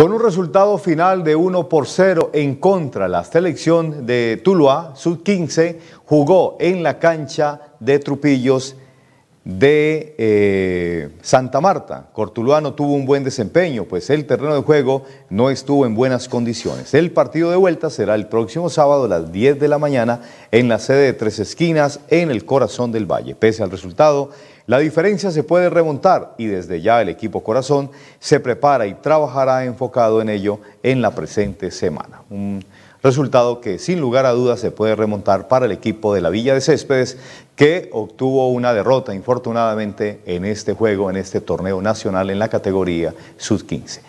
Con un resultado final de 1 por 0 en contra, la selección de Tuluá, sub-15, jugó en la cancha de Trupillos de eh, Santa Marta. no tuvo un buen desempeño, pues el terreno de juego no estuvo en buenas condiciones. El partido de vuelta será el próximo sábado a las 10 de la mañana en la sede de Tres Esquinas, en el corazón del Valle. Pese al resultado, la diferencia se puede remontar y desde ya el equipo Corazón se prepara y trabajará enfocado en ello en la presente semana. Un resultado que sin lugar a dudas se puede remontar para el equipo de la Villa de Céspedes que obtuvo una derrota infortunadamente en este juego, en este torneo nacional en la categoría sub-15.